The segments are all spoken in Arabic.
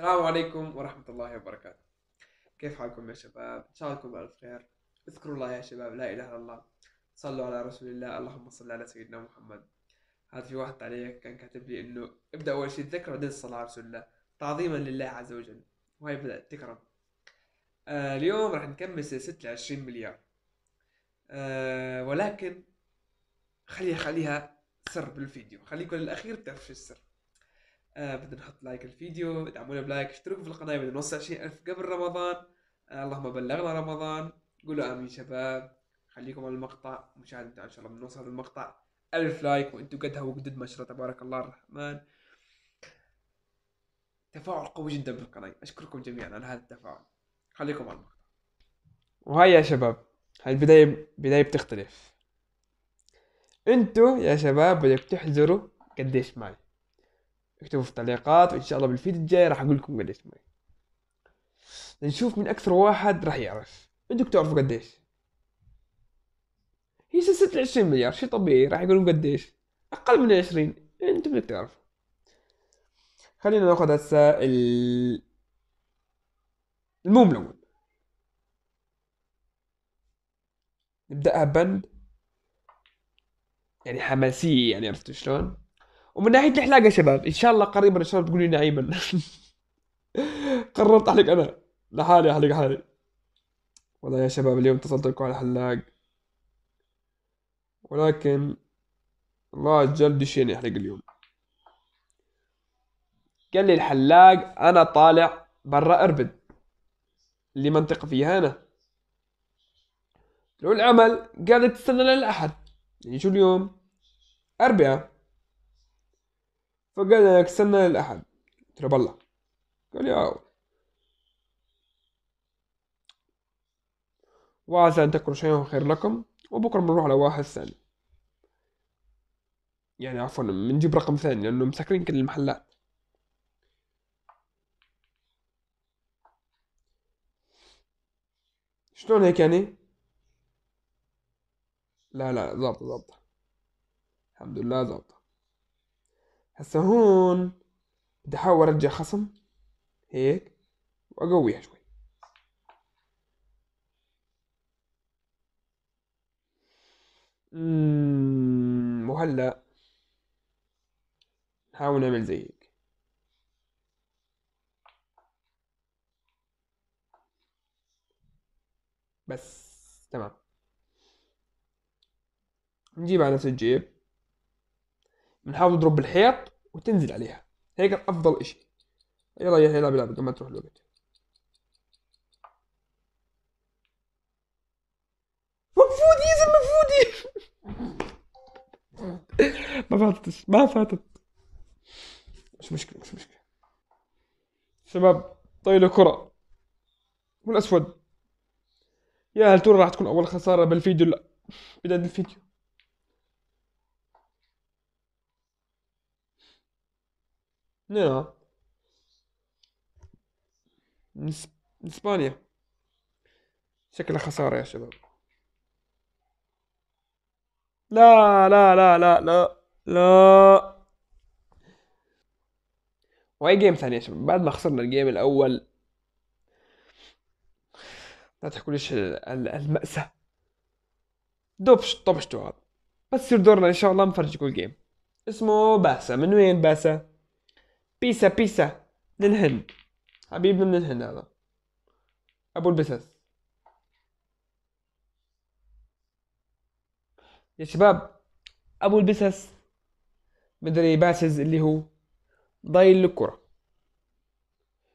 السلام عليكم ورحمة الله وبركاته كيف حالكم يا شباب؟ إن شاء الله تكونوا بألف خير اذكروا الله يا شباب لا إله إلا الله صلوا على رسول الله اللهم صل على سيدنا محمد هذا في واحد تعليق كان كاتب لي إنه ابدأ أول شيء الذكر بعدين الصلاة على رسول الله تعظيما لله عز وجل وهي بدأت تكرم آه اليوم راح نكمل سلسلة 20 مليار آه ولكن خليها خليها سر بالفيديو خليكم للأخير شو السر آه بدنا نحط لايك الفيديو ادعمونا بلايك اشتركوا في القناه بدنا نوصل 20000 قبل رمضان آه اللهم بلغنا رمضان قولوا امين شباب خليكم على المقطع مشاهدة ان شاء الله بنوصل المقطع ألف لايك وانتم قدها وقدد ما شاء الله تبارك الله الرحمن تفاعل قوي جدا بالقناة أشكركم جميعا على هذا التفاعل خليكم على المقطع وهاي يا شباب هاي البداية بداية بتختلف انتو يا شباب بدك تحزروا قديش معي اكتبوا في التعليقات وان شاء الله بالفيديو الجاي راح اقول لكم قديش مي نشوف من اكثر واحد راح يعرف بدك تعرفوا قديش هي سلسلة 20 مليار شي طبيعي راح يقولوا قديش اقل من 20 انت بدك تعرف خلينا ناخذ هسه ال... المو نبداها بند يعني حماسيه يعني عرفت شلون ومن ناحيه الحلاقه يا شباب ان شاء الله قريبا ان شاء الله تقولوا لي نعيما قررت احلق انا لحالي احلق حالي والله يا شباب اليوم اتصلت لكم على الحلاق ولكن الله جلدي شين يحلق اليوم قال لي الحلاق انا طالع برا اربد اللي منطقه فيها انا لو العمل قاعد تستنى للاحد يعني شو اليوم اربعاء فقال لك استنى للأحد قلت له بالله قال يا وعسى أن تكون شيئا خير لكم وبكرة بنروح على واحد ثاني يعني عفوا بنجيب رقم ثاني لأنه مسكرين كل المحلات شلون هيك يعني؟ لا لا ضبط ضبط الحمد لله ضبط هسا هون بدي احاول ارجع خصم هيك واقويها شوي اممم وهلا نحاول نعمل زي هيك بس تمام نجيب على نفس الجيب بنحاول نضرب بالحيط وتنزل عليها هيك افضل اشي يلا يا هلا بلا بدون ما تروح الوقت مفودي يا زلمه مفودي ما فاتتش ما فاتت مش مشكله مش مشكله شباب طيلة كره والاسود يا هل ترى راح تكون اول خساره بالفيديو لا بدايه الفيديو لا اسبانيا شكلها خسارة يا شباب لا لا لا لا لا لا واي جيم ثاني يا شباب بعد ما خسرنا الجيم الأول لا تحكوليش المأساة دوبش طبشتوا هذا بس يصير دورنا إن شاء الله نفرجكم الجيم اسمه باسا من وين باسا بيسا بيسا من الهند حبيبنا من الهند هذا ابو البسس يا شباب ابو البسس مدري باسز اللي هو ضايل الكره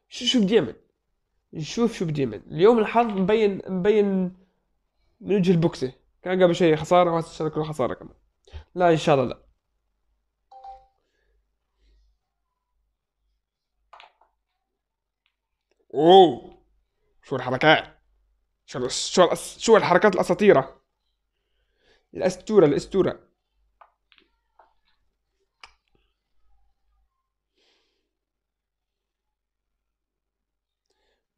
شو شو بدي يعمل نشوف شو بدي يعمل اليوم الحظ مبين مبين من وجه البوكسي كان قبل شوي خساره وهسه الكره خساره كمان لا ان شاء الله لا اوه شو الحركات شو شو شو الحركات الاساطيره الاسطوره الاسطوره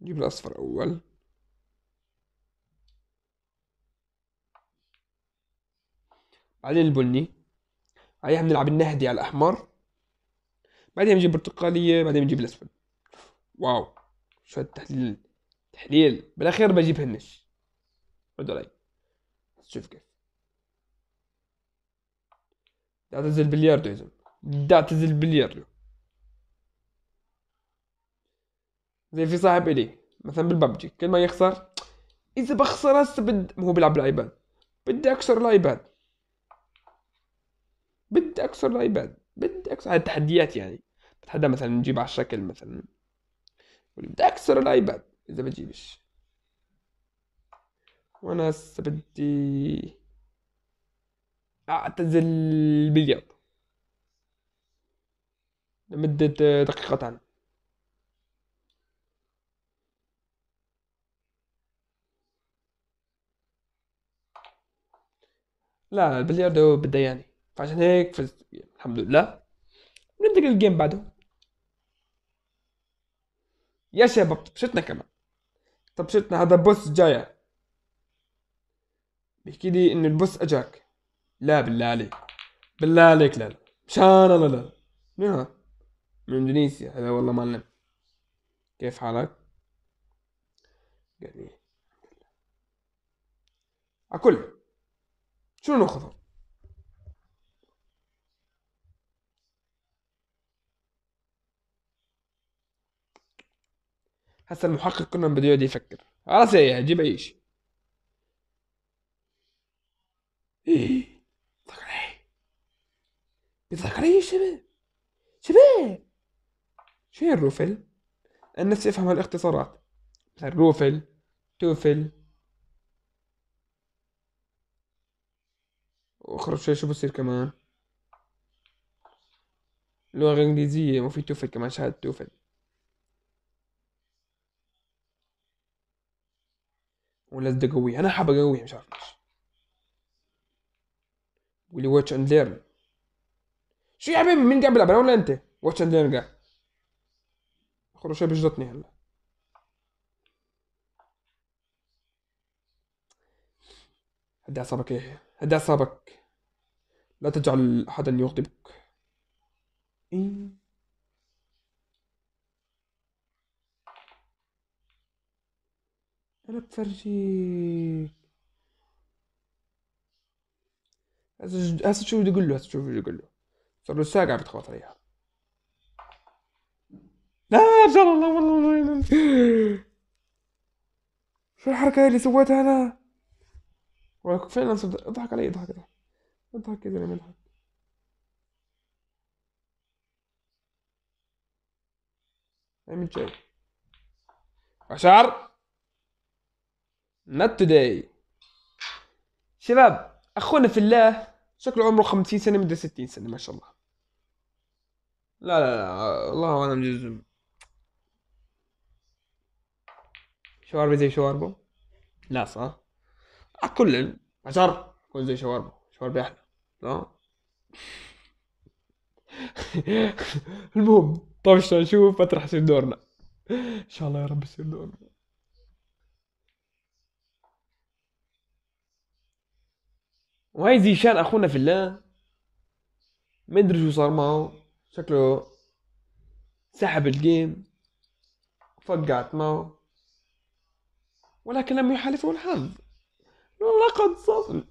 نجيب الاصفر اول بعدين البني عليها بنلعب النهدي على الاحمر بعدين بنجيب برتقاليه بعدين بنجيب الاسود واو شويه تحليل تحليل بالاخير ما اجيبهنش رد علي شوف كيف اعتزل بلياردو يا زلمه اعتزل بلياردو زي في صاحب الي مثلا بالببجي كل ما يخسر اذا بخسر هسه بد هو بيلعب بالايباد بدي اكسر الايباد بدي اكسر الايباد بدي اكسر هاي التحديات يعني بتحدى مثلا نجيب على الشكل مثلا بدي اكسر الايباد اذا ما تجيبش وانا هسه بدي اعتزل البلياردو لمدة دقيقتان لا البلياردو بدياني يعني. فعشان هيك فزت الحمد لله ننتقل الجيم بعده يا شباب طبشتنا كمان طبشتنا هذا بوس جاية بيحكي لي ان البوس اجاك لا بالله عليك بالله عليك لا لا مشان لا لا مين هذا؟ من اندونيسيا هذا والله معلم كيف حالك؟ قال لي كل شنو ناخذ هسه المحقق كلهم بده يقعد يفكر خلاص يا جيب اي شيء ايه بيتذكر ايه بيتذكر ايه شباب شباب شو هي الروفل؟ أنا نفسي أفهم هالاختصارات مثلا روفل توفل وأخرب شوي شو بصير كمان لغة إنجليزية ما في توفل كمان شهادة توفل ولا ده قوي انا حاب اقوي مش عارف ليش ولي واتش اند ليرن شو يا حبيبي مين قاعد انا ولا انت واتش اند ليرن قاعد شيء بيجلطني هلا هدي اعصابك ايه هدي اعصابك لا تجعل احدا يغضبك إيه. انا بفرجيك هسه تشوف شو يقول له هسه تشوف شو يقول له صار له ساقع قاعد بتخبط عليها لا ان شاء الله والله شو الحركه اللي سويتها انا ولكن فعلا صدق اضحك علي اضحك اضحك اضحك يا زلمه اضحك اعمل شيء عشر not today شباب اخونا في الله شكله عمره 50 سنه مده 60 سنه ما شاء الله لا لا لا الله وانا مجزم شواربه زي شواربه لا صح آه، كل عشر كل زي شواربه شواربه احلى لا المهم شو نشوف فتره يصير دورنا ان شاء الله يا رب يصير دورنا وهاي زيشان اخونا في الله ما ادري شو صار معه شكله سحب الجيم فقعت معه ولكن لم يحالفه الحظ لقد صار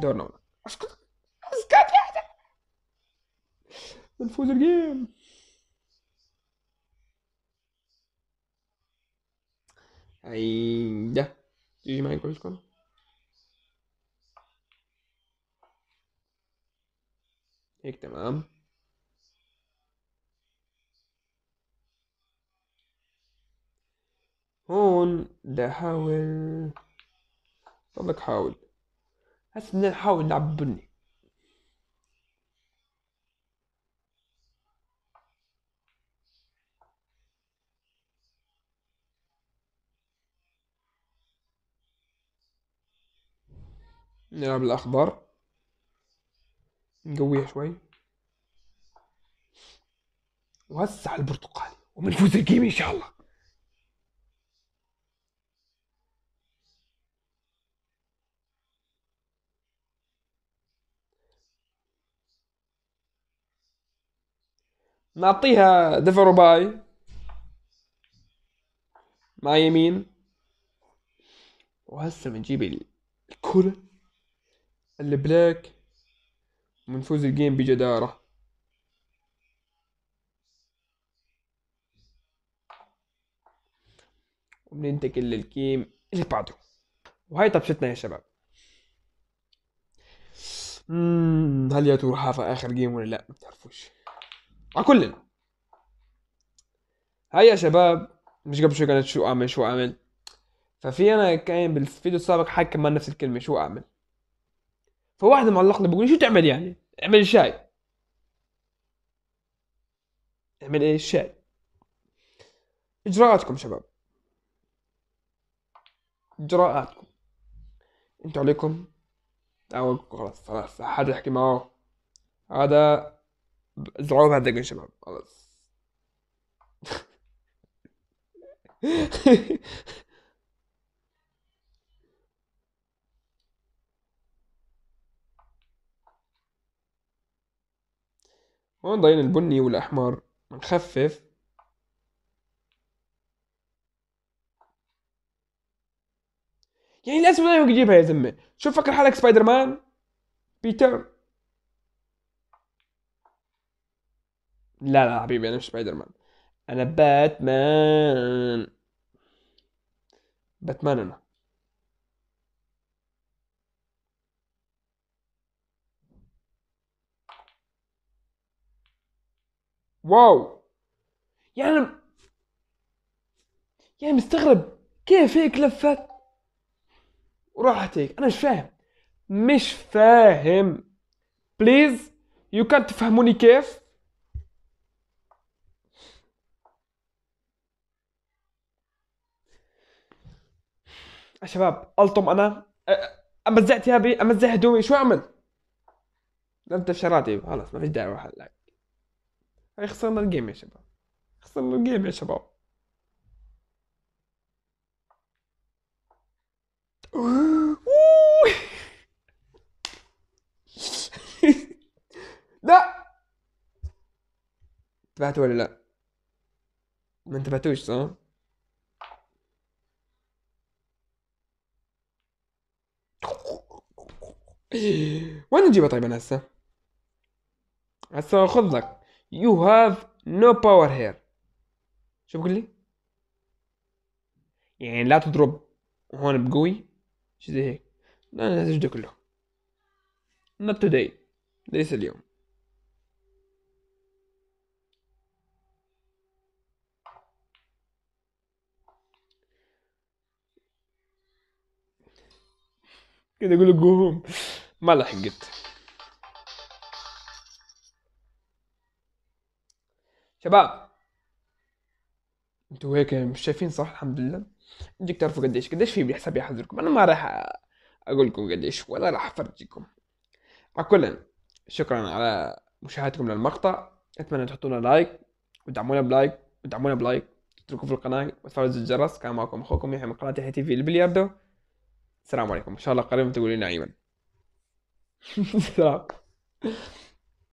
دور اسكت اسكت يا بنفوز الجيم عيدا تيجي معي كلكم هيك إيه، تمام هون بدي احاول طب لك حاول هسه بدنا نحاول نلعب بني نلعب الاخضر نقويها شوي وهسه على البرتقالي وبنفوز الجيم ان شاء الله نعطيها ديفر باي مع يمين وهسه بنجيب الكرة البلاك ونفوز الجيم بجدارة وننتقل للجيم اللي بعده وهاي طبشتنا يا شباب مم. هل يا ترى هذا اخر جيم ولا لا ما بتعرفوش على كل هاي يا شباب مش قبل شوي كانت شو اعمل شو اعمل ففي انا كاين بالفيديو السابق حكى كمان نفس الكلمه شو اعمل فواحد معلق لي بيقول شو تعمل يعني؟ اعمل شاي اعمل ايه الشاي اجراءاتكم شباب اجراءاتكم انتوا عليكم او خلاص خلاص حد يحكي معه هذا زرعوه بعد دقيقة شباب خلاص هون ضاين البني والأحمر بنخفف يعني الأسود دايما يجيبها يا زلمة شو فكر حالك سبايدر مان بيتر لا لا حبيبي أنا مش سبايدر مان أنا باتمان باتمان أنا واو يعني يعني مستغرب كيف هيك لفت وراحت هيك انا مش فاهم مش فاهم بليز يو كان تفهموني كيف يا شباب الطم انا امزع ثيابي امزع هدومي شو اعمل؟ انت في شراتي خلاص ما فيش داعي اروح راهي خسرنا الجيم يا شباب خسرنا الجيم يا شباب لا انتبهت ولا لا ما انتبهتوش صح وين نجيبها طيب انا هسه هسه خذ لك You have no power here شو بقول لي؟ يعني لا تضرب هون بقوي شي زي هيك لا لا تجده كله not today ليس اليوم كده اقول لك قوم ما لحقت شباب انتوا هيك مش شايفين صح الحمد لله بدك تعرفوا قديش قديش في بحسابي احذركم انا ما راح اقول لكم قديش ولا راح افرجيكم كل شكرا على مشاهدتكم للمقطع اتمنى تحطونا لايك ودعمونا بلايك ودعمونا بلايك تتركوا في القناه وتفعلوا الجرس كان معكم اخوكم يحيى من قناه يحيى تي في البلياردو السلام عليكم ان شاء الله قريبا تقولوا لنا عيما سلام